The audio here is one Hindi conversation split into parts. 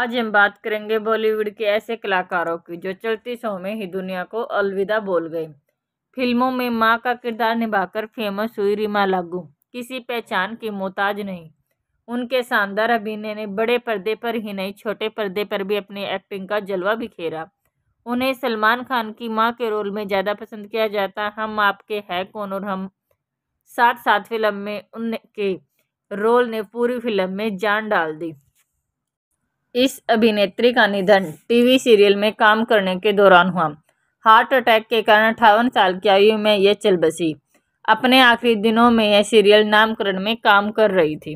आज हम बात करेंगे बॉलीवुड के ऐसे कलाकारों की जो चलती शो में ही दुनिया को अलविदा बोल गए फिल्मों में माँ का किरदार निभाकर फेमस हुई रीमा लागू किसी पहचान की मोहताज नहीं उनके शानदार अभिनय ने बड़े पर्दे पर ही नहीं छोटे पर्दे पर भी अपनी एक्टिंग का जलवा बिखेरा उन्हें सलमान खान की माँ के रोल में ज़्यादा पसंद किया जाता हम आपके है कौन और हम साथ साथ फिल्म में उनके रोल ने पूरी फिल्म में जान डाल दी इस अभिनेत्री का निधन टीवी सीरियल में काम करने के दौरान हुआ हार्ट अटैक के कारण अठावन साल की आयु में यह चल बसी अपने आखिरी दिनों में यह सीरियल नामकरण में काम कर रही थी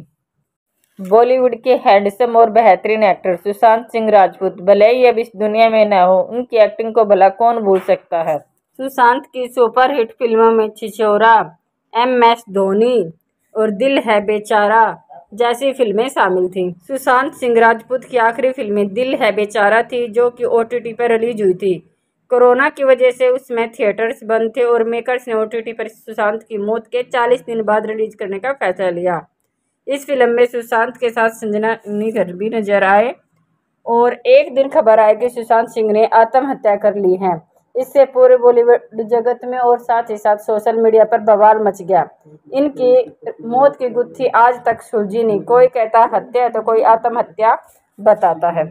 बॉलीवुड के हैंडसम और बेहतरीन एक्टर सुशांत सिंह राजपूत भले ही अब इस दुनिया में न हो उनकी एक्टिंग को भला कौन भूल सकता है सुशांत की सुपरहिट फिल्मों में छिछोरा एम एस धोनी और दिल है बेचारा जैसी फिल्में शामिल थीं सुशांत सिंह राजपूत की आखिरी फिल्में दिल है बेचारा थी जो कि ओ पर रिलीज हुई थी कोरोना की वजह से उसमें थिएटर्स बंद थे और मेकर्स ने ओ पर सुशांत की मौत के 40 दिन बाद रिलीज करने का फैसला लिया इस फिल्म में सुशांत के साथ संजना निगर भी नजर आए और एक दिन खबर आई कि सुशांत सिंह ने आत्महत्या कर ली है इससे पूरे बॉलीवुड जगत में और साथ ही साथ सोशल मीडिया पर बवाल मच गया इनकी मौत की गुत्थी आज तक सुलझी नहीं कोई कहता हत्या तो कोई आत्महत्या बताता है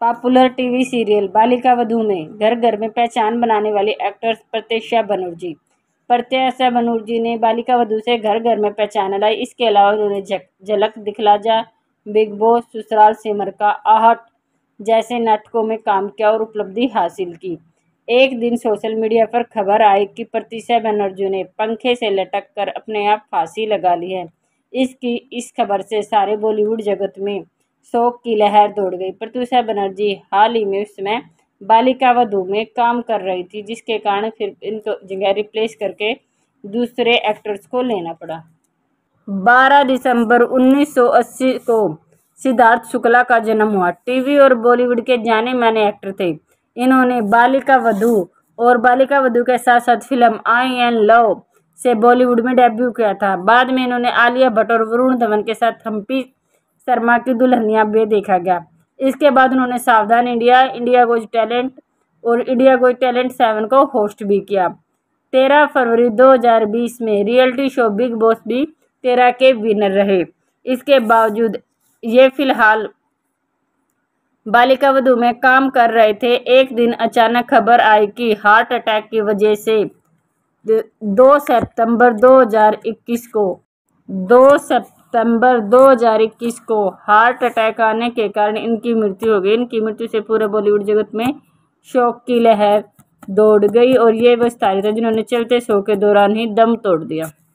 पॉपुलर टीवी सीरियल बालिका वधू में घर घर में पहचान बनाने वाली एक्ट्रेस प्रत्यक्षा बनर्जी प्रत्याशा बनर्जी ने बालिका वधू से घर घर में पहचान लाई इसके अलावा उन्होंने झलक दिखला जा बिग बॉस ससुराल सिमर का आहट जैसे नाटकों में काम किया और उपलब्धि हासिल की एक दिन सोशल मीडिया पर खबर आई कि प्रतिशा बनर्जी ने पंखे से लटक कर अपने आप फांसी लगा ली है इसकी इस खबर से सारे बॉलीवुड जगत में शोक की लहर दौड़ गई प्रत्यूषा बनर्जी हाल ही में उस समय बालिका वधु में काम कर रही थी जिसके कारण फिर इनको जगह रिप्लेस करके दूसरे एक्टर्स को लेना पड़ा 12 दिसंबर 1980 को सिद्धार्थ शुक्ला का जन्म हुआ टीवी और बॉलीवुड के जाने माने एक्टर थे इन्होंने बालिका वधु और बालिका वधु के साथ साथ फिल्म आई एंड लव से बॉलीवुड में डेब्यू किया था बाद में इन्होंने आलिया भट्ट और वरुण धवन के साथ हम्पी शर्मा की दुल्हनिया भी देखा गया इसके बाद उन्होंने Savdhaan India India got talent और इंडिया गोज टैलेंट सेवन को होस्ट भी किया तेरह फरवरी 2020 में रियलिटी शो बिग बॉस भी तेरह के विनर रहे इसके बावजूद ये फिलहाल बालिका वधु में काम कर रहे थे एक दिन अचानक खबर आई कि हार्ट अटैक की वजह से दो सितंबर 2021 को दो सितंबर 2021 को हार्ट अटैक आने के कारण इनकी मृत्यु हो गई इनकी मृत्यु से पूरे बॉलीवुड जगत में शोक की लहर दौड़ गई और ये विस्तारित सितारे जिन्होंने चलते शो के दौरान ही दम तोड़ दिया